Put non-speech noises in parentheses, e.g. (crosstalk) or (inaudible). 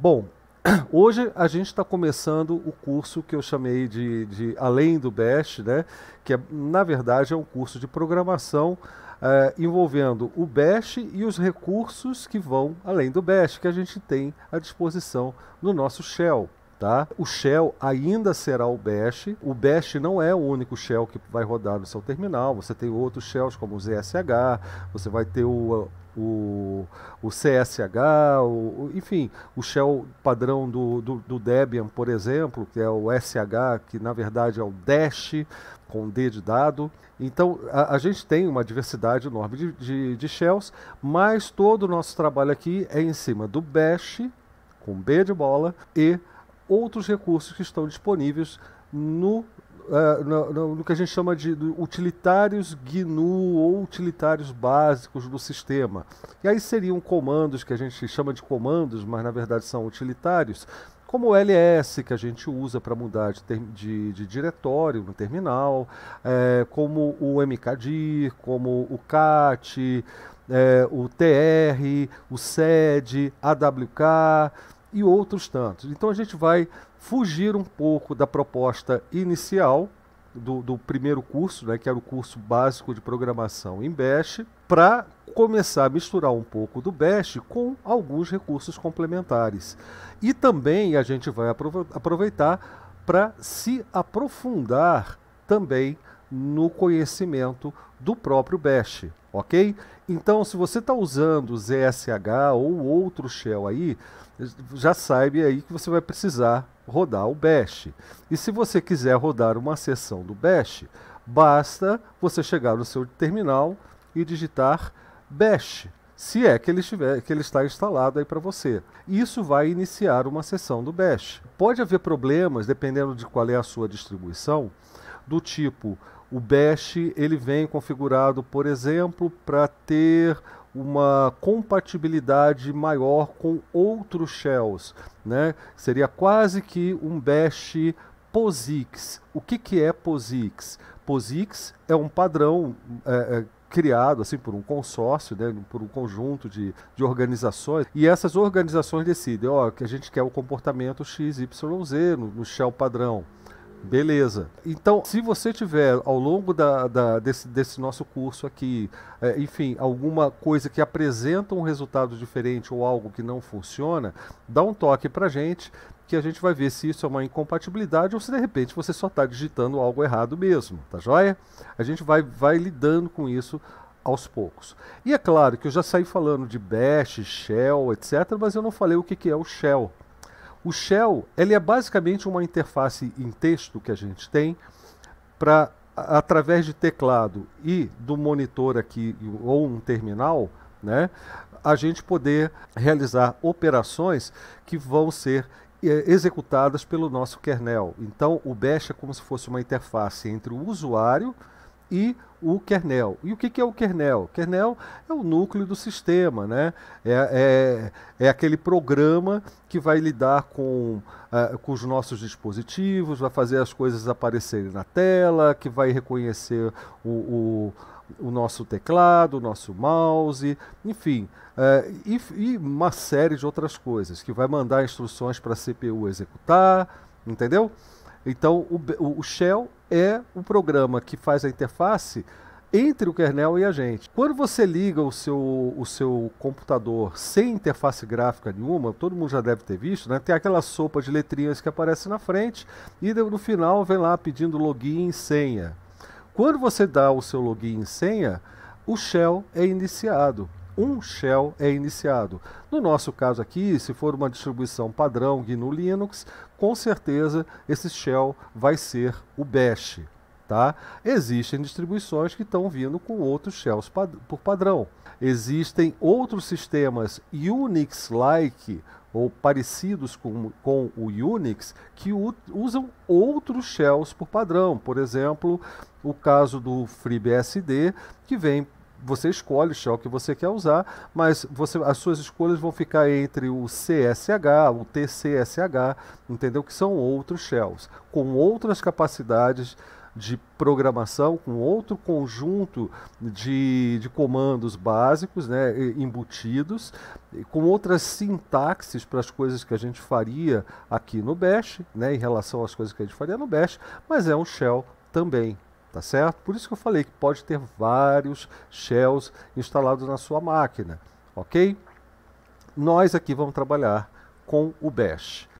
Bom, (clears throat) hoje a gente está começando o curso que eu chamei de, de Além do Bash, né? que é, na verdade é um curso de programação Uh, envolvendo o Bash e os recursos que vão além do Bash que a gente tem à disposição no nosso shell. Tá? O Shell ainda será o Bash. O Bash não é o único Shell que vai rodar no seu terminal. Você tem outros Shells como o ZSH, você vai ter o, o, o CSH, o, enfim, o shell padrão do, do, do, Debian, por exemplo, que é o SH, que na verdade é o dash com D de dado. Então a, a gente tem uma diversidade enorme de, de, de, shells, mas todo o nosso trabalho aqui é em cima do bash, com B de bola, e outros recursos que estão disponíveis no, uh, no, no que a gente chama de utilitários GNU ou utilitários básicos do sistema. E aí seriam comandos que a gente chama de comandos, mas na verdade são utilitários, como o ls que a gente usa para mudar de, de, de, diretório no terminal, é, como o mkdir, como o cat, é, o tr, o sed, awk, e outros tantos. Então a gente vai fugir um pouco da proposta inicial do, do primeiro curso, né, que era o curso básico de programação em Bash, para começar a misturar um pouco do Bash com alguns recursos complementares. E também a gente vai aproveitar para se aprofundar também no conhecimento do próprio Bash, ok? Então, se você está usando ZSH ou outro shell aí, já saiba aí que você vai precisar rodar o Bash. E se você quiser rodar uma sessão do Bash, basta você chegar no seu terminal e digitar Bash, se é que ele, estiver, que ele está instalado aí para você. Isso vai iniciar uma sessão do Bash. Pode haver problemas, dependendo de qual é a sua distribuição, do tipo o Bash ele vem configurado, por exemplo, para ter uma compatibilidade maior com outros shells, né? Seria quase que um bash POSIX. O que, que é POSIX? POSIX é um padrão é, é, criado assim por um consórcio, né, por um conjunto de, de organizações, e essas organizações decidem, ó, que a gente quer o comportamento XYZ no, no shell padrão. Beleza. Então, se você tiver ao longo da, da, desse, desse, nosso curso aqui, é, enfim, alguma coisa que apresenta um resultado diferente ou algo que não funciona, dá um toque para gente que a gente vai ver se isso é uma incompatibilidade ou se de repente você só está digitando algo errado mesmo, tá joia? A gente vai, vai lidando com isso aos poucos. E é claro que eu já saí falando de Bash, Shell, etc., mas eu não falei o que, que é o Shell. O shell ele é basicamente uma interface em texto que a gente tem para através de teclado e do monitor aqui ou um terminal, né, a gente poder realizar operações que vão ser é, executadas pelo nosso kernel. Então, o Bash é como se fosse uma interface entre o usuário e o kernel. E o que, é o kernel? Kernel é o núcleo do sistema, né? É, é, é aquele programa que vai lidar com, uh, com os nossos dispositivos, vai fazer as coisas aparecerem na tela, que vai reconhecer o, o o nosso teclado, o nosso mouse, enfim, uh, e, e, uma série de outras coisas que vai mandar instruções para a CPU executar, entendeu? Então, o, o Shell é o programa que faz a interface entre o kernel e a gente. Quando você liga o seu, o seu computador sem interface gráfica nenhuma, todo mundo já deve ter visto, né? Tem aquela sopa de letrinhas que aparece na frente e no final vem lá pedindo login e senha. Quando você dá o seu login e senha, o shell é iniciado um shell é iniciado. No nosso caso aqui, se for uma distribuição padrão GNU Linux, com certeza esse shell vai ser o bash. Tá? Existem distribuições que estão vindo com outros shells pad por padrão. Existem outros sistemas Unix-like ou parecidos com, com o Unix que usam outros shells por padrão. Por exemplo, o caso do FreeBSD, que vem você escolhe o shell que você quer usar, mas você, as suas escolhas vão ficar entre o CSH, o TCSH, entendeu? Que são outros shells, com outras capacidades de programação, com outro conjunto de, de comandos básicos, né, embutidos, com outras sintaxes para as coisas que a gente faria aqui no Bash, né, em relação às coisas que a gente faria no Bash, mas é um shell também, tá certo? Por isso que eu falei que pode ter vários shells instalados na sua máquina, ok? Nós aqui vamos trabalhar com o Bash.